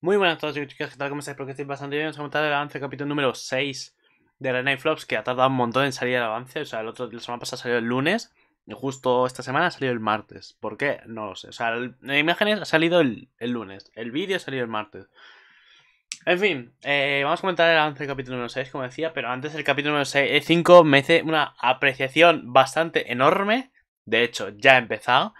Muy buenas a todos chicos, ¿qué tal? ¿Cómo estáis? porque estoy bastante bien. Vamos a comentar el avance capítulo número 6 de la Night Flops, que ha tardado un montón en salir el avance. O sea, el otro, la semana pasada salió el lunes Justo esta semana salió el martes. ¿Por qué? No lo sé. O sea, la imagen ha salido el, lunes. El vídeo ha salido el martes. En fin, eh, vamos a comentar el avance del capítulo número 6, como decía, pero antes del capítulo número 6, eh, Me hace una apreciación bastante enorme. De hecho, ya he empezado.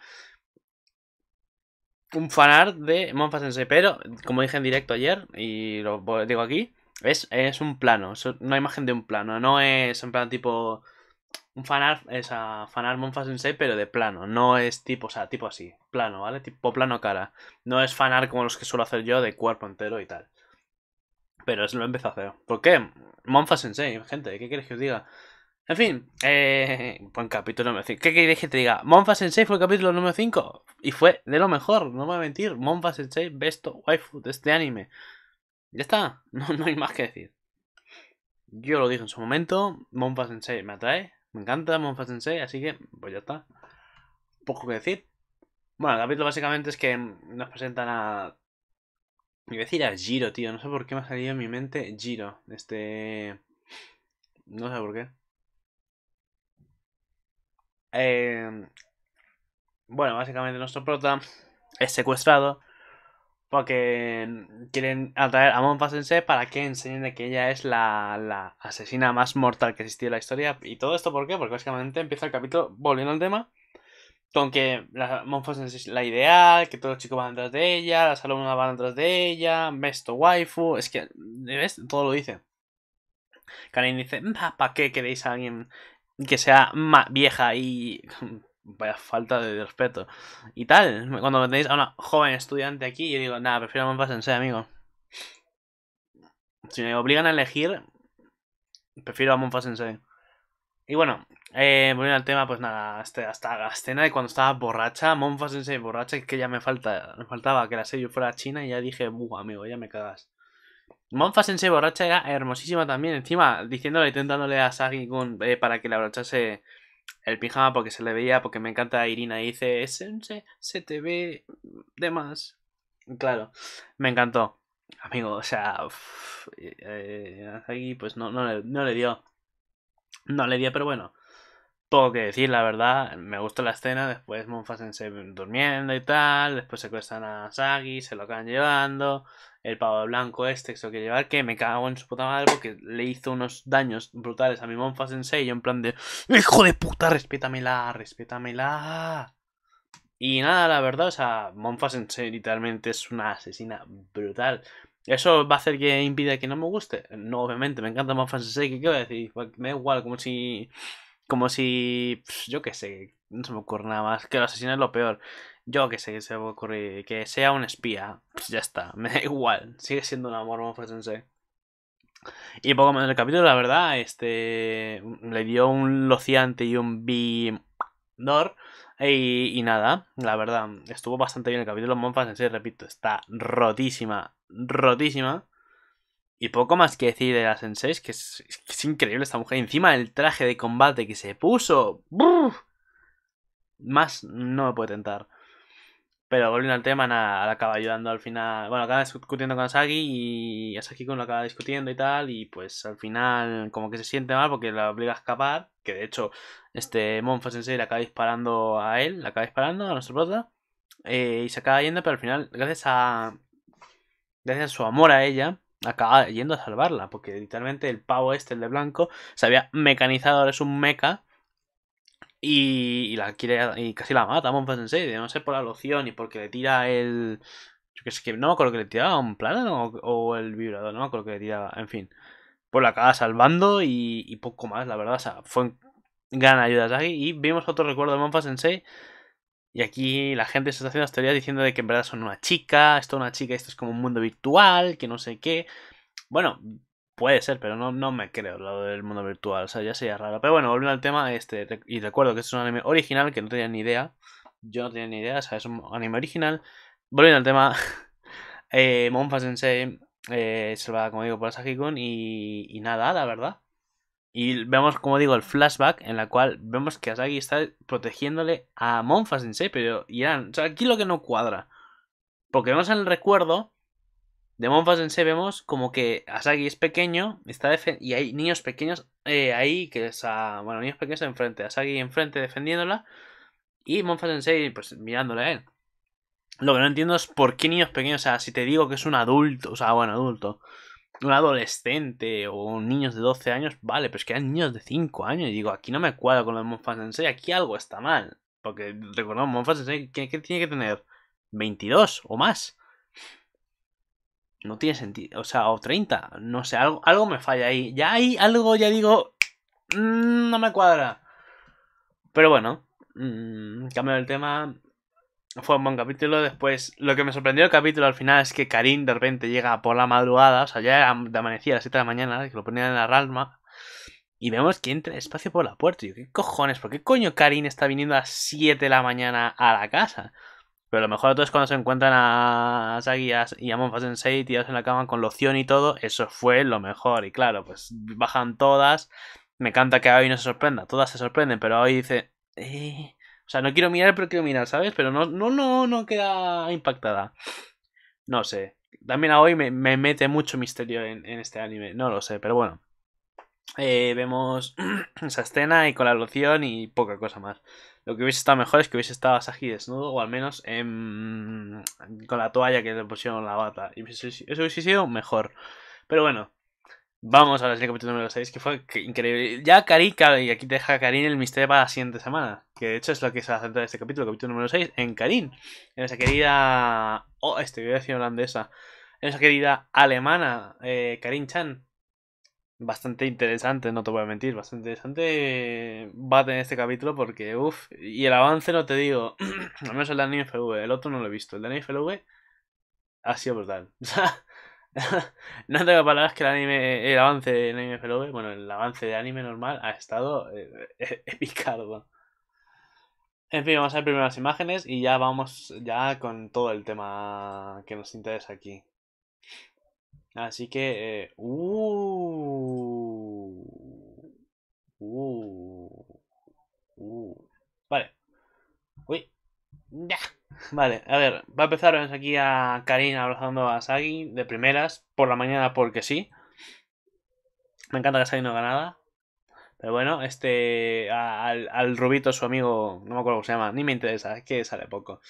Un fanart de Monfa pero como dije en directo ayer, y lo pues, digo aquí, es, es un plano, es una imagen de un plano, no es un plan tipo un fanart, a fanart Monfa Sensei, pero de plano. No es tipo, o sea, tipo así, plano, ¿vale? Tipo plano cara. No es fanar como los que suelo hacer yo de cuerpo entero y tal. Pero es lo empecé a hacer. ¿Por qué? Monfa gente, ¿qué queréis que os diga? En fin, eh, buen capítulo número 5. ¿Qué queréis que te diga? Monfa Sensei fue el capítulo número 5. Y fue de lo mejor, no me voy a mentir. Monfa Sensei, besto waifu de este anime. Ya está, no, no hay más que decir. Yo lo dije en su momento, Monfa Sensei me atrae, me encanta Monfa Sensei, así que pues ya está. Poco que decir. Bueno, el capítulo básicamente es que nos presentan a... Iba a decir a Giro, tío. No sé por qué me ha salido en mi mente Giro. Este... No sé por qué. Eh, bueno, básicamente nuestro prota es secuestrado porque quieren atraer a Monfa Sensei para que enseñen que ella es la, la, asesina más mortal que existió en la historia. ¿Y todo esto por qué? Porque básicamente empieza el capítulo, volviendo al tema, con que la, Mon es la ideal, que todos los chicos van detrás de ella, las alumnas van detrás de ella, ves tu waifu, es que, ¿ves? Todo lo dice. Karin dice, ¿para qué queréis a alguien que sea más vieja y vaya falta de respeto. Y tal, cuando tenéis a una joven estudiante aquí, yo digo, nada, prefiero Monfa pasen, amigo. Si me obligan a elegir, prefiero a Monfa Sensei. Y bueno, eh, volviendo al tema, pues nada, hasta, la escena de cuando estaba borracha, Monfa Sensei borracha, que ya me, falta, me faltaba que la serie fuera china y ya dije, buh, amigo, ya me cagas. Monfa Sensei borracha era hermosísima también, encima diciéndole, tentándole a Sagi Gun eh, para que la abrochase el pijama porque se le veía, porque me encanta Irina. Y dice, se, se te ve de más. Claro, me encantó. Amigo, o sea, eh, eh, aquí pues no, no, no le dio. No le dio, pero bueno. Tengo que decir, la verdad. Me gusta la escena. Después Monfasen se durmiendo y tal. Después secuestran a Sagi, se lo acaban llevando. El pavo blanco este se lo llevar. Que me cago en su puta madre porque le hizo unos daños brutales a mi Monfasen Y yo en plan de: ¡Hijo de puta! ¡Respétamela! ¡Respétamela! Y nada, la verdad, o sea, literalmente es una asesina brutal. ¿Eso va a hacer que impida que no me guste? No, obviamente, me encanta Monfasen ¿qué voy a decir? Pues me da igual, como si como si, pues, yo qué sé, no se me ocurre nada más, que el asesino es lo peor. Yo qué sé, que se me ocurre que sea un espía, pues ya está, me da igual, sigue siendo un amor, Sensei. Y poco menos el capítulo, la verdad, este le dio un lociante y un bimdor y, y, nada, la verdad, estuvo bastante bien el capítulo. Monfa repito, está rotísima, rotísima. Y poco más que decir de la Sensei, que es, increíble esta mujer. Encima el traje de combate que se puso. Más no me puede tentar. Pero volviendo al tema, la acaba ayudando al final. Bueno, acaba discutiendo con Asaki y Asaki con lo acaba discutiendo y tal. Y pues al final, como que se siente mal porque la obliga a escapar. Que de hecho, este Monfa Sensei le acaba disparando a él, la acaba disparando a nuestro prota. Eh, y se acaba yendo, pero al final, gracias a. Gracias a su amor a ella, acaba yendo a salvarla, porque literalmente el pavo este, el de blanco, se había mecanizado, ahora es un mecha, y, la quiere, y casi la mata, vamos pues, sensei de no sé por la loción y porque le tira el... Yo que sé, que no me acuerdo que le tiraba un plano o, el vibrador, no me acuerdo que le tiraba, en fin. Pues la acaba salvando y, poco más, la verdad, o sea, fue gran ayuda Y vimos otro recuerdo de Monfa Sensei y aquí la gente se está haciendo las teorías diciendo de que en verdad son una chica, esto es una chica, esto es como un mundo virtual, que no sé qué. Bueno, puede ser, pero no, no me creo lado del mundo virtual, o sea, ya sería raro. Pero bueno, volviendo al tema, este, y acuerdo que es un anime original que no tenía ni idea. Yo no tenía ni idea, o sea, es un anime original. Volviendo al tema, eh, Monfa Sensei eh, se va, como digo, por Asahikon y, y nada, la verdad. Y vemos, como digo, el flashback en la cual vemos que Asagi está protegiéndole a Monfa Sensei, pero Irán, o sea, aquí lo que no cuadra. Porque vemos en el recuerdo de Monfa Sensei, vemos como que Asagi es pequeño está y hay niños pequeños eh, ahí, que es a, bueno, niños pequeños enfrente, Asagi enfrente defendiéndola y Monfa Sensei pues mirándole a él. Lo que no entiendo es por qué niños pequeños, o sea, si te digo que es un adulto, o sea, bueno, adulto, un adolescente o niños de 12 años, vale, pero es que eran niños de 5 años. Y digo, aquí no me cuadra con los Monfans Sensei, aquí algo está mal. Porque recordamos, Monfans Sensei, tiene que tener? 22 o más. No tiene sentido, o sea, o 30, no sé, algo, algo me falla ahí. Ya hay algo, ya digo, mm, no me cuadra. Pero bueno, mm, cambio el tema, fue un buen capítulo. Después, lo que me sorprendió el capítulo al final es que Karim de repente llega por la madrugada, o sea, ya amanecía a las 7 de la mañana, que lo ponían en la ralma. Y vemos que entra espacio por la puerta. Y yo, ¿qué cojones? ¿Por qué coño Karim está viniendo a las 7 de la mañana a la casa? Pero lo mejor de todo es cuando se encuentran a Sagi y a en Sensei tirados en la cama con loción y todo. Eso fue lo mejor. Y claro, pues bajan todas. Me encanta que hoy no se sorprenda. Todas se sorprenden, pero hoy dice. Eh, o sea, no quiero mirar, pero quiero mirar, ¿sabes? Pero no, no, no, no queda impactada. No sé. También a hoy me, mete mucho misterio en, este anime. No lo sé, pero bueno. Eh, vemos esa escena y con la loción y poca cosa más. Lo que hubiese estado mejor es que hubiese estado Sahi desnudo, o al menos con la toalla que le pusieron la bata. eso hubiese sido mejor. Pero bueno, Vamos a ver el capítulo número 6, que fue increíble. Ya Karin, y aquí te deja Karin el misterio para la siguiente semana. Que de hecho es lo que se va a centrar este capítulo, capítulo número 6, en Karin. En esa querida. Oh, este voy a decir holandesa. En esa querida alemana, eh, Karin Chan. Bastante interesante, no te voy a mentir. Bastante interesante eh, va a tener este capítulo porque, uff. Y el avance no te digo. Al menos el de FLV, el otro no lo he visto. El de FLV ha sido brutal. O sea. no tengo palabras que el anime, el avance de anime FLV, bueno, el avance de anime normal ha estado epicardo. Eh, en fin, vamos a ver primero las imágenes y ya vamos ya con todo el tema que nos interesa aquí. Así que, eh, uh, uh, uh, vale, uy, Vale, a ver, va a empezar aquí a Karina abrazando a Sagi de primeras, por la mañana porque sí. Me encanta que Sagi no haga nada. Pero bueno, este. Al, Rubito, su amigo, no me acuerdo cómo se llama, ni me interesa, es que sale poco.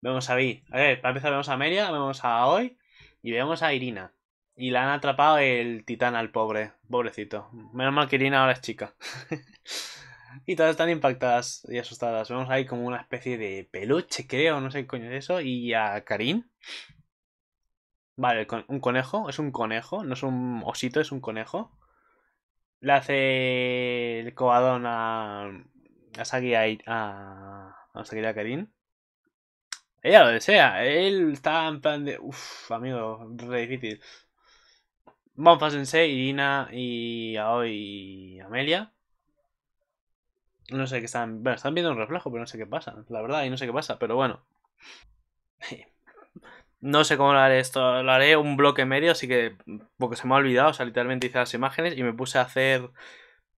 Vemos a Vi. A ver, para empezar, vemos a Meria, vemos a Hoy y vemos a Irina. Y la han atrapado el titán al pobre, pobrecito. Menos mal que Irina ahora es chica. Y todas están impactadas y asustadas. Vemos ahí como una especie de peluche, creo, no sé qué coño es eso. Y a Karin. Vale, un conejo, es un conejo, no es un osito, es un conejo. Le hace el cobadón a. a Sagi a. a, a a Karin. Ella lo desea, él está en plan de. Uff, amigo, re difícil. a Sensei, Irina y Aoi y Amelia no sé qué están. Bueno, están viendo un reflejo, pero no sé qué pasa. La verdad, y no sé qué pasa, pero bueno. No sé cómo lo haré esto. Lo haré un bloque medio, así que. Porque se me ha olvidado. O sea, literalmente hice las imágenes y me puse a hacer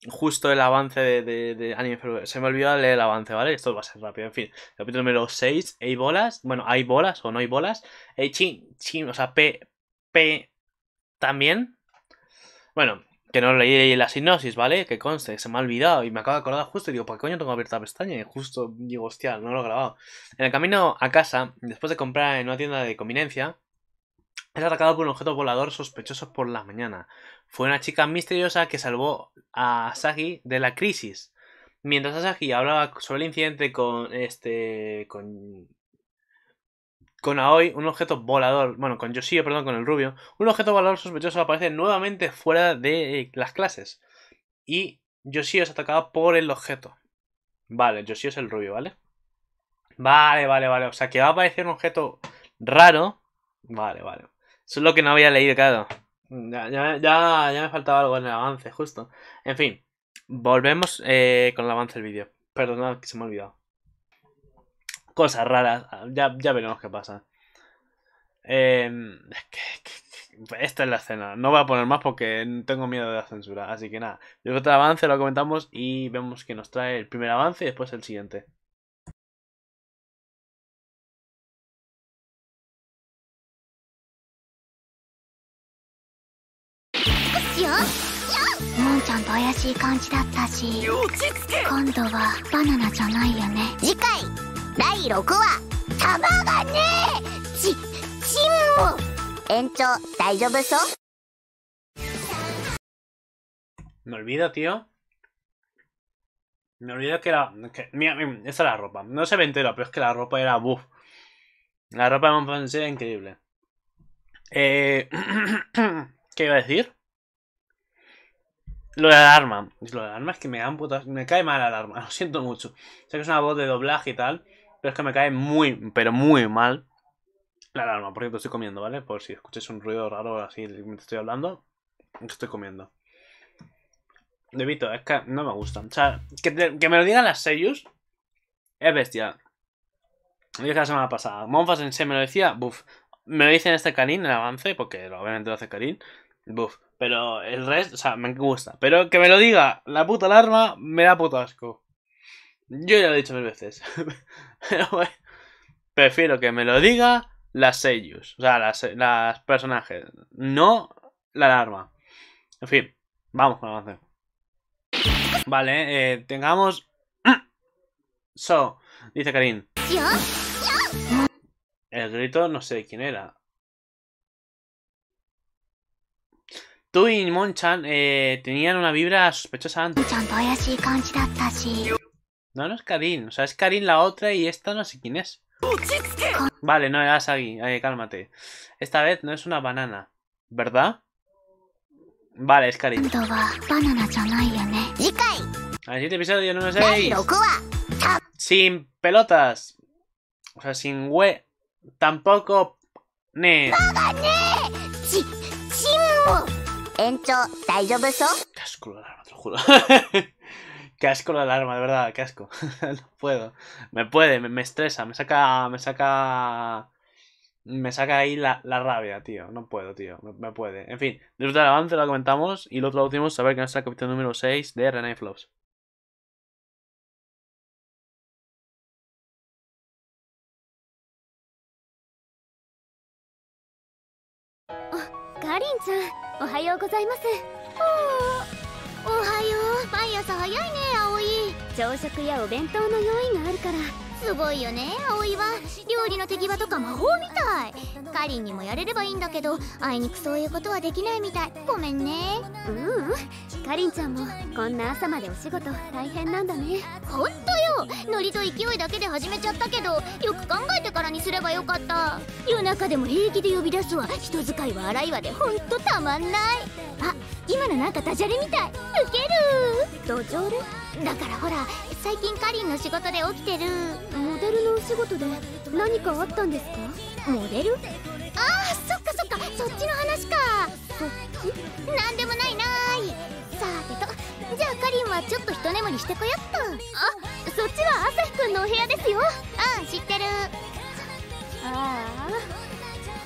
justo el avance de, Anime Se me olvidó leer el avance, ¿vale? Esto va a ser rápido. En fin, capítulo número 6. Hay bolas. Bueno, hay bolas o no hay bolas. Hay eh, ching? chin, o sea, P. P. También. Bueno, que no leí la sinopsis, ¿vale? Que conste, se me ha olvidado y me acaba de acordar justo y digo, ¿para qué coño tengo abierta la pestaña? Y justo digo, hostia, no lo he grabado. En el camino a casa, después de comprar en una tienda de conveniencia, es atacado por un objeto volador sospechoso por la mañana. Fue una chica misteriosa que salvó a Sagi de la crisis. Mientras Asagi hablaba sobre el incidente con este con con Aoi, un objeto volador, bueno, con Yoshio, perdón, con el rubio, un objeto volador sospechoso aparece nuevamente fuera de eh, las clases. Y Yoshio es atacado por el objeto. Vale, Yoshio es el rubio, ¿vale? Vale, vale, vale. O sea, que va a aparecer un objeto raro. Vale, vale. Eso es lo que no había leído, claro. Ya, ya, me faltaba algo en el avance, justo. En fin, volvemos eh, con el avance del vídeo. Perdón, que se me ha olvidado cosas raras. Ah, ya, veremos qué pasa. Em, esta es la escena. No voy a poner más porque tengo miedo de la censura. Así que nada, el otro este avance lo comentamos y vemos que nos trae el primer avance y después el siguiente. 第6 Me olvido, tío. Me olvido que era... mira, mira, esa era la ropa. No se ve entera, pero es que la ropa era... Buff. La ropa de Monfancy era increíble. Eh, ¿Qué iba a decir? Lo de alarma. Lo de alarma es que me dan putas. Me cae mal la alarma. Lo siento mucho. Sé que es una voz de doblaje y tal. Pero es que me cae muy, pero muy mal la alarma. porque cierto, estoy comiendo, ¿vale? Por si escuchas un ruido raro así me estoy hablando, estoy comiendo. Debito, es que no me gustan. O sea, que, me lo digan las sellos es bestia. Lo dije la semana pasada. Monfas en se me lo decía, buf. Me lo dicen este carín, en avance, porque obviamente lo hace Karin, buf. Pero el resto, o sea, me gusta. Pero que me lo diga la puta alarma, me da puto asco. Yo ya lo he dicho mil veces. prefiero que me lo diga las sellos, o sea, las, personajes, no la alarma. En fin, vamos con avance. Vale, eh, tengamos... So, dice Karin. El grito no sé quién era. Tú y Monchan eh, tenían una vibra sospechosa antes. No, no es Karin. O sea, es Karin la otra y esta no sé quién es. Vale, no era Sagi. Ay, eh, cálmate. Esta vez no es una banana. ¿Verdad? Vale, es Karin. Al siguiente episodio número 6. Sin pelotas. O sea, sin hue... Tampoco... Ne. Qué arma, te lo juro. Qué asco la alarma, de verdad, qué asco. no puedo. Me puede, me, estresa, me saca. Me saca. Me saca ahí la, rabia, tío. No puedo, tío. Me, puede. En fin, disfruta del avance, lo comentamos. Y lo traducimos a ver que es el capítulo número 6 de René Flows. Oh, Karin-chan, oh. おはよう毎朝早いね葵朝食やお弁当の用意があるからすごいよね葵は料理の手際とか魔法みたいかりんにもやれればいいんだけどあいにくそういうことはできないみたいごめんねううんかりんちゃんもこんな朝までお仕事大変なんだねほんとよノリと勢いだけで始めちゃったけどよく考えてからにすればよかった夜中でも平気で呼び出すわ人使いは荒いわでほんとたまんないあ今のなんかダジャレみたいウケるドジョルだからほら最近かりんの仕事で起きてるモデルのお仕事で何かあったんですかモデルああそっかそっかそっちの話かそっち何でもないなーいさてとじゃあかりんはちょっと一眠りしてこよっとあそっちは朝日くんのお部屋ですようん知ってるああ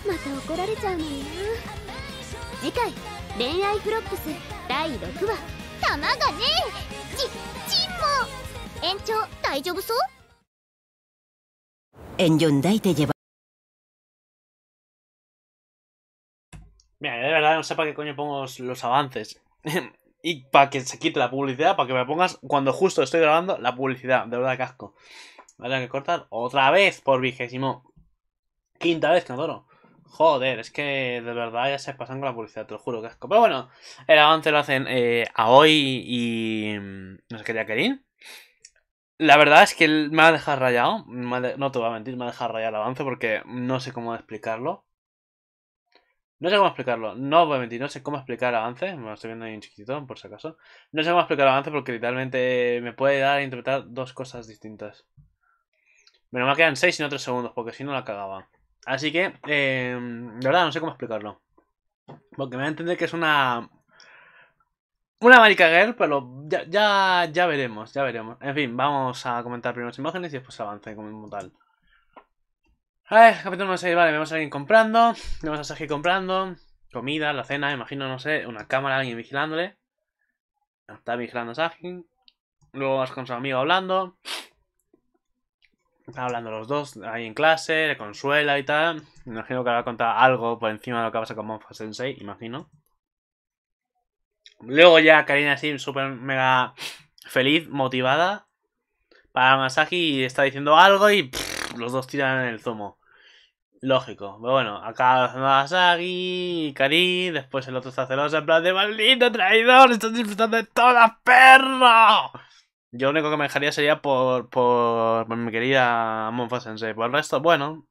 また怒られちゃうのよ次回「恋愛フロップス」第6話玉がねちちんも延長大丈夫そう En Hyundai te lleva. Mira, de verdad no sé para qué coño pongo los avances. y para que se quite la publicidad, para que me pongas cuando justo estoy grabando la publicidad. De verdad, casco. vale hay que cortar otra vez por vigésimo. Quinta vez, adoro Joder, es que de verdad ya se pasan con la publicidad, te lo juro, casco. Pero bueno, el avance lo hacen eh, a hoy y. Mm, no sé qué día, Kerin. La verdad es que me ha dejado rayado. No te voy a mentir, me ha dejado rayado el avance porque no sé cómo explicarlo. No sé cómo explicarlo. No voy a mentir, no sé cómo explicar el avance. Me lo estoy viendo ahí en chiquitito, por si acaso. No sé cómo explicar el avance porque literalmente me puede dar a interpretar dos cosas distintas. Bueno, me quedan 6 y no 3 segundos porque si no la cagaba. Así que, eh, em, de verdad, no sé cómo explicarlo. Porque me va a entender que es una una marica girl, pero ya, ya, veremos, ya veremos. En fin, vamos a comentar primero las imágenes y después avance como tal. A ver, capítulo 6, vale, vemos a alguien comprando, vemos a Saji comprando, comida, la cena, imagino, no sé, una cámara, alguien vigilándole. Está vigilando a Luego vas con su amigo hablando. está hablando los dos ahí en clase, le consuela y tal. Imagino que ahora va a contar algo por encima de lo que pasa con Monfa Sensei, imagino. Luego ya Karina así súper mega feliz, motivada, para Masaki y está diciendo algo y los dos tiran en el zumo. Lógico. Pero bueno, acá Masaki, Karin, después el otro está celoso en plan de maldito traidor, estás disfrutando de todas, perro. Yo lo único que me dejaría sería por, por, por mi querida Monfa Sensei. Por el resto, bueno,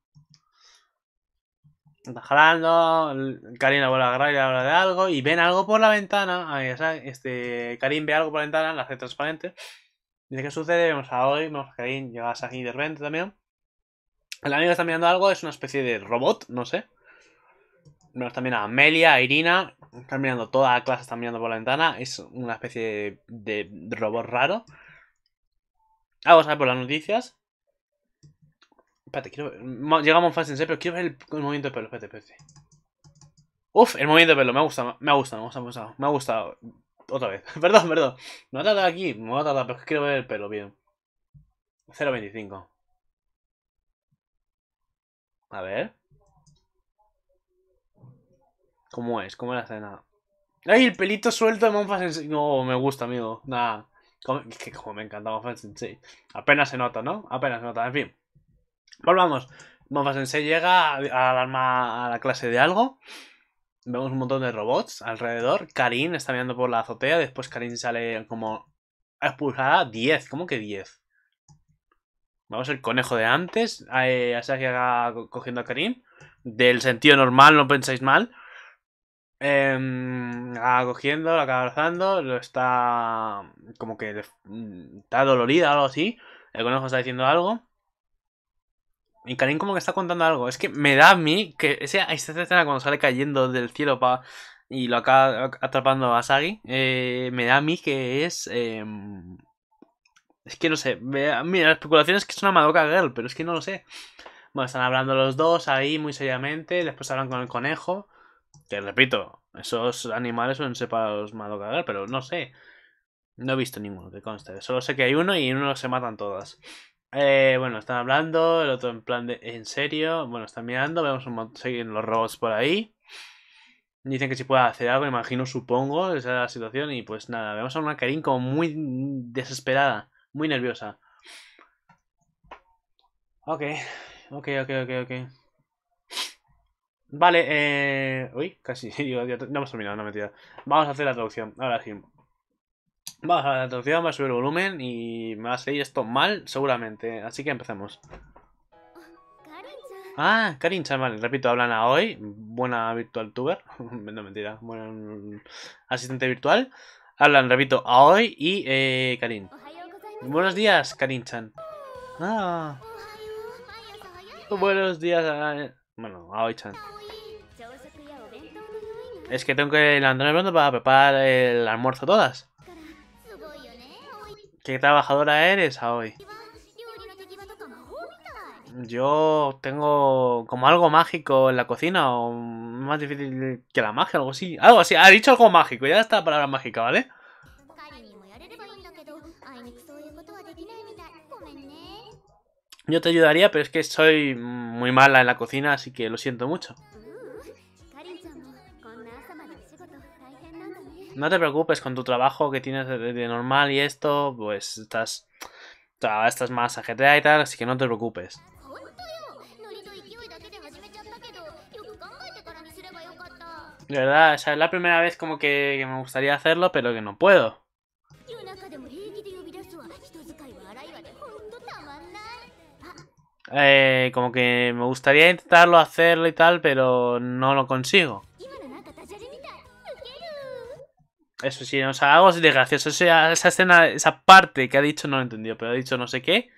Está jalando, Karina vuelve a agarrar y le habla de algo y ven algo por la ventana. Ahí, ya este, Karim ve algo por la ventana, la hace transparente. Dice, ¿qué sucede? Vemos a hoy, vemos a Karim, llega a de repente también. El amigo está mirando algo, es una especie de robot, no sé. Vemos también a Amelia, a Irina, están mirando, toda la clase está mirando por la ventana. Es una especie de, robot raro. vamos a ver por las noticias. Espérate, quiero ver. Llegamos fácil, pero quiero ver el, movimiento de pelo. Espérate, espérate. Uf, el movimiento de pelo. Me ha gustado, me ha gustado, me ha gustado. Me ha gustado. Otra vez. perdón, perdón. No ha a aquí. No voy a tardar, pero quiero ver el pelo bien. 0.25. A ver. ¿Cómo es? ¿Cómo es la escena? ¡Ay, el pelito suelto de Monfa Sensei! No, me gusta, amigo. Nada. Es que como me encanta Monfa Sensei. Apenas se nota, ¿no? Apenas se nota. En fin. Volvamos. Mofa Sensei llega a, a la clase de algo. Vemos un montón de robots alrededor. Karin está mirando por la azotea. Después Karin sale como expulsada. 10. ¿Cómo que 10? Vamos, el conejo de antes. Eh, que cogiendo a Karin. Del sentido normal, no pensáis mal. Eh, cogiendo la abrazando. Lo está. Como que. Mm, está dolorida o algo así. El conejo está diciendo algo. Y Karim como que está contando algo. Es que me da a mí que esa, escena cuando sale cayendo del cielo para y lo acaba atrapando a Sagi, eh, me da a mí que es... Em, es que no sé. mira, la especulación es que es una Madoka Girl, pero es que no lo sé. Bueno, están hablando los dos ahí muy seriamente. Después hablan con el conejo. Que repito, esos animales son separados Madoka Girl, pero no sé. No he visto ninguno que conste. Solo sé que hay uno y en uno se matan todas. Eh, bueno, están hablando, el otro en plan de en serio. Bueno, están mirando, vemos un montón, siguen los robots por ahí. Dicen que si puede hacer algo, imagino, supongo, esa es la situación. Y pues nada, vemos a una Karin como muy desesperada, muy nerviosa. Ok, ok, ok, ok, ok. Vale, eh... Uy, casi, no hemos terminado, no mentira. Vamos a hacer la traducción, ahora sí a la atención, va a subir el volumen y me va a salir esto mal seguramente. Así que empezamos. Ah, Karin-chan, vale, repito, hablan a hoy. Buena virtual tuber. no, mentira. Buena mm, asistente virtual. Hablan, repito, a hoy y eh, Karin. Buenos días, Karin-chan. Ah. Buenos días a... Eh, bueno, a hoy-chan. Es que tengo que levantarme pronto para preparar el almuerzo todas. ¿Qué trabajadora eres hoy? Yo tengo como algo mágico en la cocina, o más difícil que la magia, algo así. Algo así, ha dicho algo mágico, ya está la palabra mágica, ¿vale? Yo te ayudaría, pero es que soy muy mala en la cocina, así que lo siento mucho. no te preocupes con tu trabajo que tienes de, normal y esto, pues estás, estás más a y tal, así que no te preocupes. De verdad, o es la primera vez como que, me gustaría hacerlo, pero que no puedo. Eh, como que me gustaría intentarlo hacerlo y tal, pero no lo consigo. Eso sí, o sea, algo así gracioso. esa escena, esa parte que ha dicho no lo he entendido, pero ha dicho no sé qué.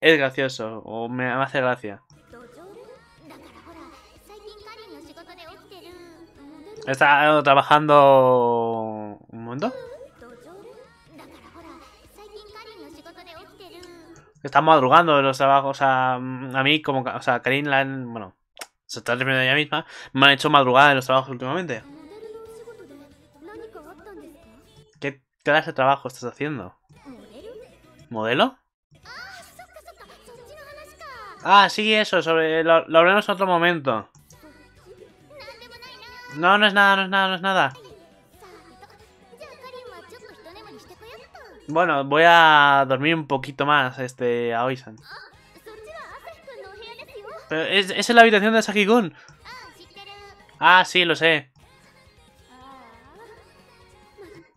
Es gracioso, o me hace gracia. Está trabajando... ¿Un momento? Está madrugando los trabajos. O sea, a mí como... O sea, Karin Bueno, se está terminando ella misma. Me han hecho madrugada en los trabajos últimamente. ¿Qué clase de trabajo estás haciendo? ¿Modelo? Ah, sí, eso, lo, hablemos en otro momento. No, no es nada, no es nada, no es nada. Bueno, voy a dormir un poquito más, este, a Oisan. es, la habitación de saki Ah, sí, lo sé.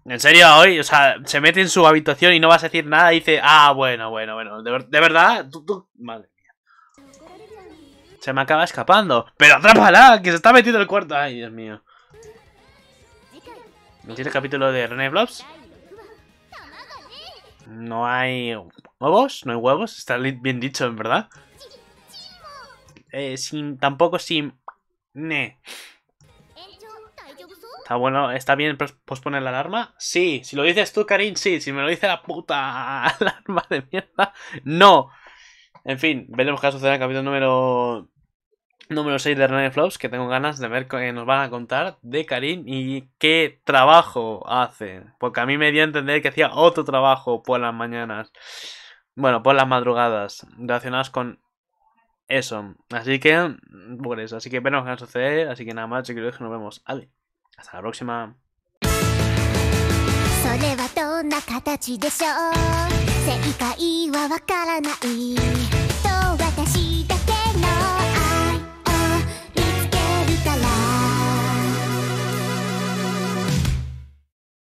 En serio, hoy, o sea, se mete en su habitación y no vas a decir nada y dice, ah, bueno, bueno, bueno, de, verdad, madre mía. Se me acaba escapando. Pero atrápala, que se está metiendo el cuarto. Ay, Dios mío. ¿No el capítulo de René Blobs? No hay huevos, no hay huevos, está bien dicho, en verdad. Eh, sin, tampoco sin... Ne. Está bueno, está bien posponer la alarma. Sí, si lo dices tú, Karim, sí. Si me lo dice la puta alarma de mierda, no. En fin, veremos qué va a suceder en el capítulo número número 6 de René Flows que tengo ganas de ver qué nos van a contar de Karim y qué trabajo hace. Porque a mí me dio a entender que hacía otro trabajo por las mañanas. Bueno, por las madrugadas, relacionadas con eso. Así que, por eso. Así que veremos qué va a suceder. Así que nada más, chicos, nos vemos. Adiós. Hasta la próxima. それはどんな形でしょう正解はわからないと私だけの